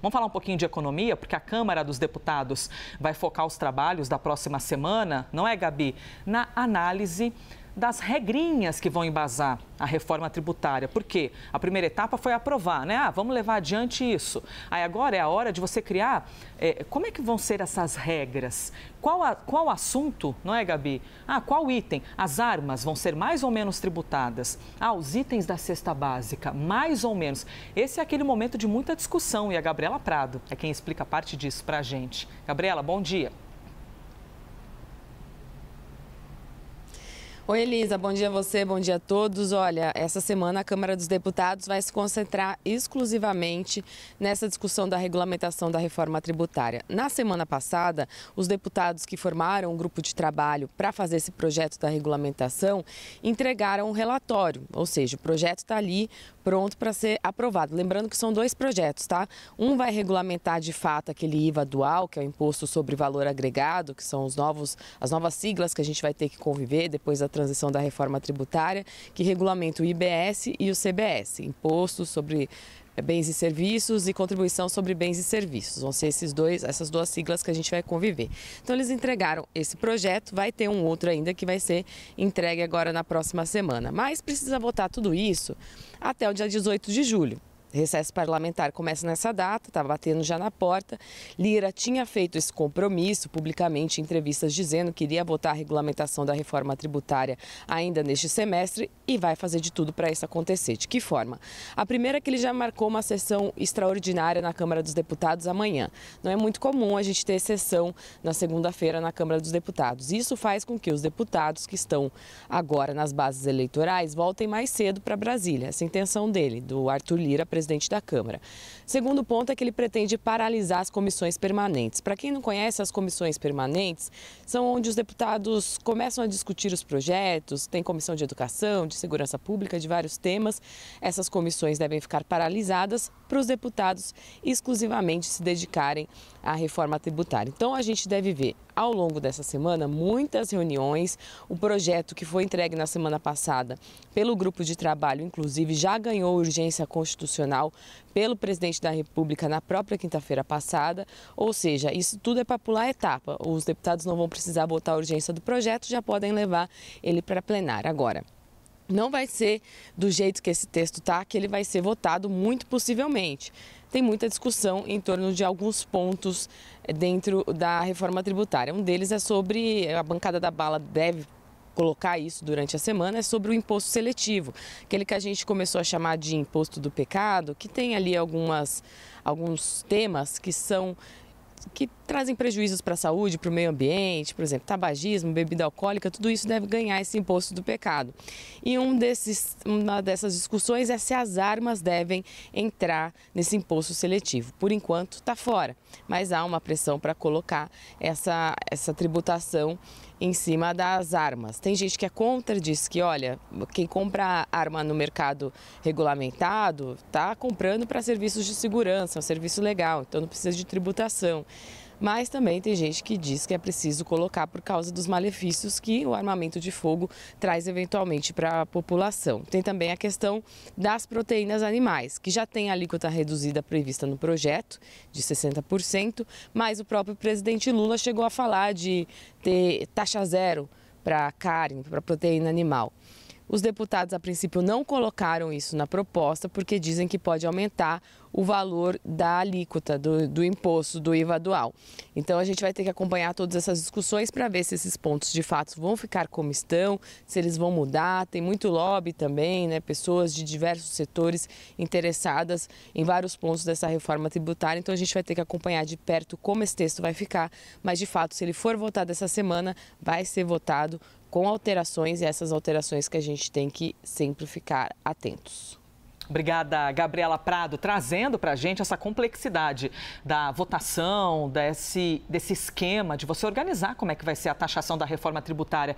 Vamos falar um pouquinho de economia, porque a Câmara dos Deputados vai focar os trabalhos da próxima semana, não é, Gabi? Na análise das regrinhas que vão embasar a reforma tributária. Por quê? A primeira etapa foi aprovar, né? Ah, vamos levar adiante isso. Aí agora é a hora de você criar. É, como é que vão ser essas regras? Qual, a, qual assunto, não é, Gabi? Ah, qual item? As armas vão ser mais ou menos tributadas. Ah, os itens da cesta básica, mais ou menos. Esse é aquele momento de muita discussão e a Gabriela Prado é quem explica parte disso para a gente. Gabriela, bom dia. Oi, Elisa, bom dia a você, bom dia a todos. Olha, essa semana a Câmara dos Deputados vai se concentrar exclusivamente nessa discussão da regulamentação da reforma tributária. Na semana passada, os deputados que formaram um grupo de trabalho para fazer esse projeto da regulamentação entregaram um relatório, ou seja, o projeto está ali pronto para ser aprovado. Lembrando que são dois projetos, tá? Um vai regulamentar de fato aquele IVA dual, que é o imposto sobre valor agregado, que são os novos, as novas siglas que a gente vai ter que conviver depois da transição da reforma tributária, que regulamenta o IBS e o CBS, Imposto sobre eh, bens e serviços e contribuição sobre bens e serviços. Vão ser esses dois, essas duas siglas que a gente vai conviver. Então eles entregaram esse projeto, vai ter um outro ainda que vai ser entregue agora na próxima semana. Mas precisa votar tudo isso até o dia 18 de julho recesso parlamentar começa nessa data, está batendo já na porta. Lira tinha feito esse compromisso publicamente em entrevistas dizendo que iria votar a regulamentação da reforma tributária ainda neste semestre e vai fazer de tudo para isso acontecer. De que forma? A primeira é que ele já marcou uma sessão extraordinária na Câmara dos Deputados amanhã. Não é muito comum a gente ter sessão na segunda-feira na Câmara dos Deputados. Isso faz com que os deputados que estão agora nas bases eleitorais voltem mais cedo para Brasília. Essa é intenção dele, do Arthur Lira, presidente presidente da Câmara. Segundo ponto é que ele pretende paralisar as comissões permanentes. Para quem não conhece, as comissões permanentes são onde os deputados começam a discutir os projetos, tem comissão de educação, de segurança pública, de vários temas. Essas comissões devem ficar paralisadas para os deputados exclusivamente se dedicarem à reforma tributária. Então a gente deve ver ao longo dessa semana muitas reuniões. O projeto que foi entregue na semana passada pelo grupo de trabalho, inclusive, já ganhou urgência constitucional Nacional pelo presidente da República na própria quinta-feira passada. Ou seja, isso tudo é para pular etapa. Os deputados não vão precisar botar a urgência do projeto, já podem levar ele para plenária agora não vai ser do jeito que esse texto está, que ele vai ser votado muito possivelmente. Tem muita discussão em torno de alguns pontos eh, dentro da reforma tributária. Um deles é sobre a bancada da bala deve colocar isso durante a semana, é sobre o imposto seletivo, aquele que a gente começou a chamar de imposto do pecado, que tem ali algumas, alguns temas que são que trazem prejuízos para a saúde, para o meio ambiente, por exemplo, tabagismo, bebida alcoólica, tudo isso deve ganhar esse imposto do pecado. E um desses, uma dessas discussões é se as armas devem entrar nesse imposto seletivo. Por enquanto, está fora, mas há uma pressão para colocar essa, essa tributação em cima das armas. Tem gente que é contra, diz que, olha, quem compra arma no mercado regulamentado está comprando para serviços de segurança, é um serviço legal, então não precisa de tributação. Mas também tem gente que diz que é preciso colocar por causa dos malefícios que o armamento de fogo traz eventualmente para a população. Tem também a questão das proteínas animais, que já tem a alíquota reduzida prevista no projeto, de 60%, mas o próprio presidente Lula chegou a falar de ter taxa zero para carne, para proteína animal. Os deputados, a princípio, não colocaram isso na proposta porque dizem que pode aumentar o valor da alíquota do, do imposto do IVA dual. Então, a gente vai ter que acompanhar todas essas discussões para ver se esses pontos de fato vão ficar como estão, se eles vão mudar. Tem muito lobby também, né? pessoas de diversos setores interessadas em vários pontos dessa reforma tributária. Então, a gente vai ter que acompanhar de perto como esse texto vai ficar. Mas, de fato, se ele for votado essa semana, vai ser votado com alterações e essas alterações que a gente tem que sempre ficar atentos. Obrigada, Gabriela Prado, trazendo para a gente essa complexidade da votação, desse, desse esquema de você organizar como é que vai ser a taxação da reforma tributária.